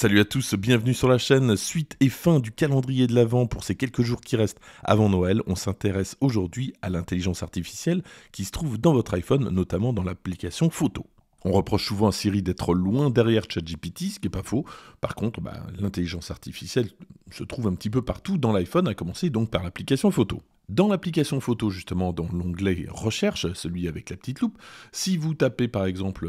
Salut à tous, bienvenue sur la chaîne. Suite et fin du calendrier de l'Avent pour ces quelques jours qui restent avant Noël. On s'intéresse aujourd'hui à l'intelligence artificielle qui se trouve dans votre iPhone, notamment dans l'application photo. On reproche souvent à Siri d'être loin derrière ChatGPT, ce qui n'est pas faux. Par contre, bah, l'intelligence artificielle se trouve un petit peu partout dans l'iPhone, à commencer donc par l'application photo. Dans l'application photo, justement, dans l'onglet recherche, celui avec la petite loupe, si vous tapez par exemple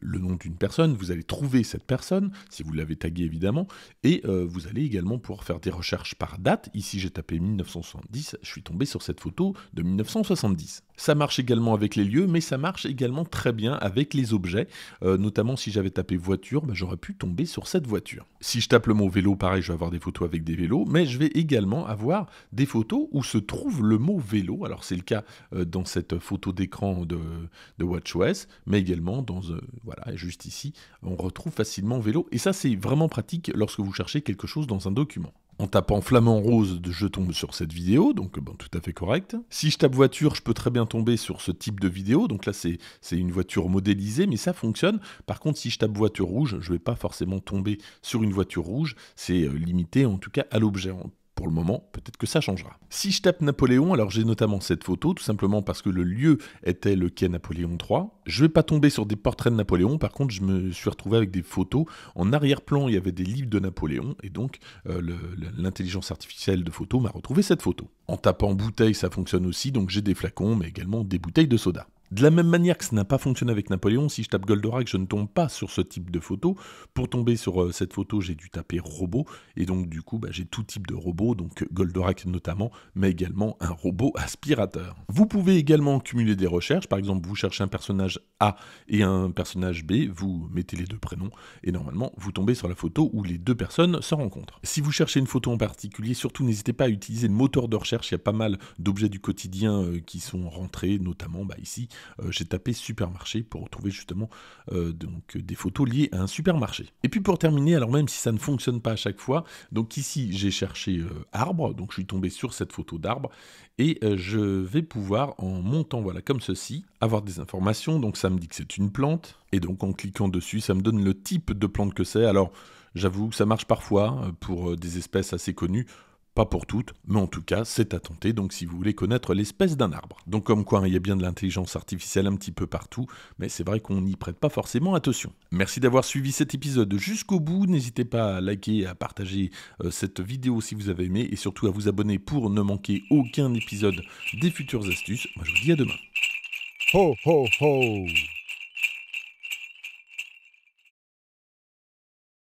le nom d'une personne, vous allez trouver cette personne, si vous l'avez taguée évidemment, et euh, vous allez également pouvoir faire des recherches par date. Ici, j'ai tapé 1970, je suis tombé sur cette photo de 1970. Ça marche également avec les lieux, mais ça marche également très bien avec les objets. Euh, notamment si j'avais tapé voiture, ben, j'aurais pu tomber sur cette voiture. Si je tape le mot vélo, pareil, je vais avoir des photos avec des vélos, mais je vais également avoir des photos où se trouve le mot vélo. Alors c'est le cas euh, dans cette photo d'écran de, de, WatchOS, mais également dans, euh, voilà, juste ici, on retrouve facilement vélo. Et ça c'est vraiment pratique lorsque vous cherchez quelque chose dans un document. En tapant flamant rose, je tombe sur cette vidéo, donc bon, tout à fait correct. Si je tape voiture, je peux très bien tomber sur ce type de vidéo, donc là c'est une voiture modélisée, mais ça fonctionne. Par contre, si je tape voiture rouge, je ne vais pas forcément tomber sur une voiture rouge, c'est euh, limité en tout cas à l'objet pour le moment, peut-être que ça changera. Si je tape Napoléon, alors j'ai notamment cette photo, tout simplement parce que le lieu était le quai Napoléon III. Je vais pas tomber sur des portraits de Napoléon, par contre je me suis retrouvé avec des photos. En arrière-plan, il y avait des livres de Napoléon, et donc euh, l'intelligence artificielle de photo m'a retrouvé cette photo. En tapant bouteille, ça fonctionne aussi, donc j'ai des flacons, mais également des bouteilles de soda. De la même manière que ça n'a pas fonctionné avec Napoléon, si je tape Goldorak, je ne tombe pas sur ce type de photo. Pour tomber sur euh, cette photo, j'ai dû taper robot, et donc du coup, bah, j'ai tout type de robot, donc Goldorak notamment, mais également un robot aspirateur. Vous pouvez également cumuler des recherches, par exemple, vous cherchez un personnage A et un personnage B, vous mettez les deux prénoms, et normalement, vous tombez sur la photo où les deux personnes se rencontrent. Si vous cherchez une photo en particulier, surtout n'hésitez pas à utiliser le moteur de recherche, il y a pas mal d'objets du quotidien euh, qui sont rentrés, notamment bah, ici, euh, j'ai tapé supermarché pour retrouver justement euh, donc, des photos liées à un supermarché. Et puis pour terminer, alors même si ça ne fonctionne pas à chaque fois, donc ici j'ai cherché euh, arbre, donc je suis tombé sur cette photo d'arbre, et je vais pouvoir en montant voilà comme ceci avoir des informations. Donc ça me dit que c'est une plante, et donc en cliquant dessus, ça me donne le type de plante que c'est. Alors j'avoue que ça marche parfois pour des espèces assez connues. Pas pour toutes, mais en tout cas, c'est à tenter, donc si vous voulez connaître l'espèce d'un arbre. Donc comme quoi, hein, il y a bien de l'intelligence artificielle un petit peu partout, mais c'est vrai qu'on n'y prête pas forcément attention. Merci d'avoir suivi cet épisode jusqu'au bout, n'hésitez pas à liker à partager euh, cette vidéo si vous avez aimé, et surtout à vous abonner pour ne manquer aucun épisode des futures astuces. Moi je vous dis à demain. Ho ho ho